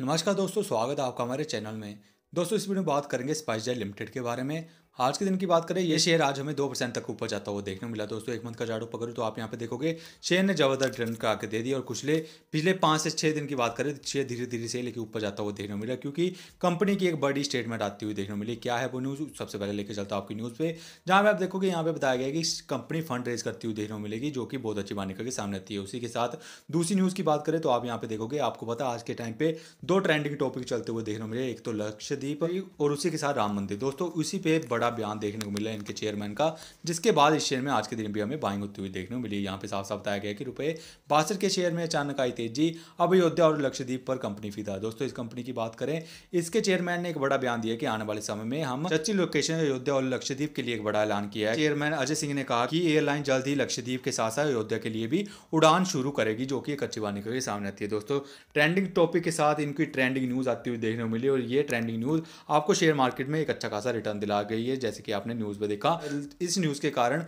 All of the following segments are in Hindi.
नमस्कार दोस्तों स्वागत है आपका हमारे चैनल में दोस्तों इस वीडियो में बात करेंगे स्पाइस जेट लिमिटेड के बारे में आज के दिन की बात करें ये शेयर आज हमें दो परसेंट तक ऊपर जाता हुआ देखने मिला दोस्तों एक मंथ का चार्ट पकड़ो तो आप यहाँ पे देखोगे शेयर ने जबरदस्त ट्रेन का आके दे दिया और ले पिछले पाँच से छः दिन की बात करें शेयर धीरे धीरे से लेके ऊपर जाता हुआ देखने मिला क्योंकि कंपनी की एक बड़ी स्टेटमेंट आती हुई देखने मिली क्या है वो न्यूज़ सबसे पहले लेकर चलता हूँ आपकी न्यूज़ पे जहाँ पर आप देखोगे यहाँ पे बताया गया कि कंपनी फंड रेज करती हुई देखने को मिलेगी जो कि बहुत अच्छी मान्यकर के सामने आती है उसी के साथ दूसरी न्यूज़ की बात करें तो आप यहाँ पे देखोगे आपको पता आज के टाइम पे दो ट्रेंडिंग टॉपिक चलते हुए देखने को मिले एक तो लक्षद्वीप और उसी के साथ राम मंदिर दोस्तों उसी पे बड़ा बड़ा बयान देखने को मिला इनके चेयरमैन का जिसके बाद इस शेयर में आज के दिन भी हमें बाइंग होती हुई देखने को मिली यहाँ पे साफ साफ बताया गया कि रुपये बासठ के शेयर में अचानक आई तेजी अब अयोध्या और लक्षद्वीप पर कंपनी था दोस्तों इस कंपनी की बात करें इसके चेयरमैन ने एक बड़ा बयान दिया कि आने वाले समय में हम सच्ची लोकेशन अयोध्या और लक्षद्वीप के लिए एक बड़ा ऐलान किया है चेयरमैन अजय सिंह ने कहा कि एयरलाइन जल्द ही लक्षद्वीप के साथ साथ अयोध्या के लिए भी उड़ान शुरू करेगी जो कि एक अच्छी बात निकल के सामने आती है दोस्तों ट्रेंडिंग टॉपिक के साथ इनकी ट्रेंडिंग न्यूज़ आती हुई देखने को मिली और ये ट्रेंडिंग न्यूज़ आपको शेयर मार्केट में एक अच्छा खासा रिटर्न दिला गई है जैसे कि आपने न्यूज़ में देखा इस न्यूज़ के कारण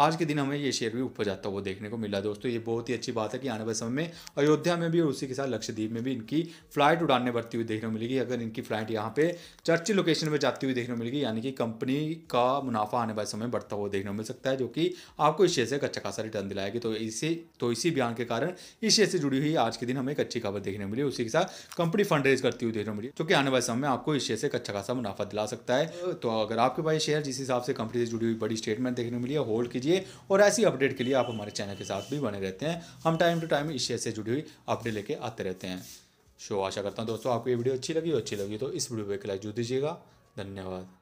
आज के दिन हमें ये शेयर भी ऊपर जाता हुआ देखने को मिला दोस्तों ये बहुत ही अच्छी बात है कि आने वाले समय में अयोध्या में भी और उसी के साथ लक्षद्वीप में भी इनकी फ्लाइट उड़ाने बढ़ती हुई देखने को मिलेगी अगर इनकी फ्लाइट यहाँ पे चर्ची लोकेशन में जाती हुई देखने को मिलेगी यानी कि कंपनी का मुनाफा आने वाले समय बढ़ता हुआ देखने को मिल सकता है जो कि आपको इस शेयर से एक अच्छा खासा रिटर्न दिलाएगी तो इसी तो इसी बयान के कारण इस शेयर से जुड़ी हुई आज के दिन हमें एक अच्छी खबर देखने को मिली उसी के साथ कंपनी फंड रेज करती हुई देखने को मिली जो कि आने वाले समय में आपको इस शेयर से एक अच्छा खासा मुनाफा दिला सकता है तो अगर आपके पास शेयर जिस हिसाब से कंपनी से जुड़ी हुई बड़ी स्टेटमेंट देखने को मिली है होल्ड कीजिए कीजिए और ऐसी अपडेट के लिए आप हमारे चैनल के साथ भी बने रहते हैं हम टाइम टू टाइम इस शेयर से जुड़ी हुई अपडेट लेके आते रहते हैं शो आशा करता हूँ दोस्तों आपको ये वीडियो अच्छी लगी अच्छी लगी तो इस वीडियो पर एक लाइक जुड़ दीजिएगा धन्यवाद